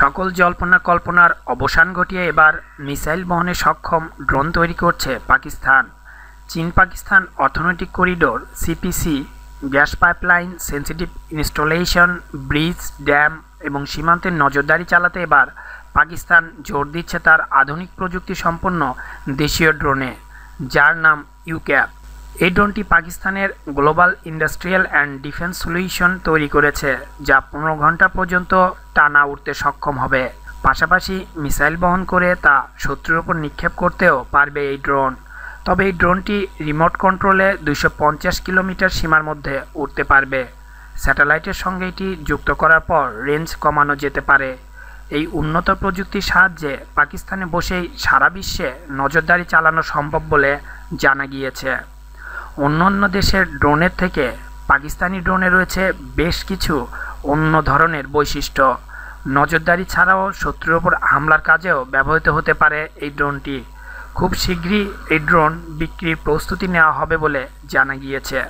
সকল জল্পনা কল্পনার অবসান ঘটিয়ে এবার মিসাইল বহনে সক্ষম ড্রোন তৈরি করছে পাকিস্তান চীন পাকিস্তান অর্থনৈতিক corridor CPC gas pipeline sensitive installation bridge dam এবং সীমান্তের নজরদারি চালাতে এবার পাকিস্তান জোর দিচ্ছে তার আধুনিক প্রযুক্তি সম্পন্ন দেশীয় ড্রোনে যার নাম ইউক্যাপ এই ড্রোনটি পাকিস্তানের global industrial and defence solution তৈরি করেছে যা পনেরো ঘন্টা পর্যন্ত টানা উঠতে সক্ষম হবে পাশাপাশি মিসাইল বহন করে তা শত্রুর ওপর নিক্ষেপ করতেও পারবে এই ড্রোন তবে এই ড্রোনটি রিমোট কন্ট্রোলে দুইশো কিলোমিটার সীমার মধ্যে উঠতে পারবে স্যাটেলাইটের সঙ্গে এটি যুক্ত করার পর রেঞ্জ কমানো যেতে পারে এই উন্নত প্রযুক্তির সাহায্যে পাকিস্তানে বসেই সারা বিশ্বে নজরদারি চালানো সম্ভব বলে জানা গিয়েছে অন্যান্য দেশের ড্রোনের থেকে পাকিস্তানি ড্রোনে রয়েছে বেশ কিছু অন্য ধরনের বৈশিষ্ট্য নজরদারি ছাড়াও শত্রুর ওপর হামলার কাজেও ব্যবহৃত হতে পারে এই ড্রোনটি খুব শীঘ্রই এই ড্রোন বিক্রির প্রস্তুতি নেওয়া হবে বলে জানা গিয়েছে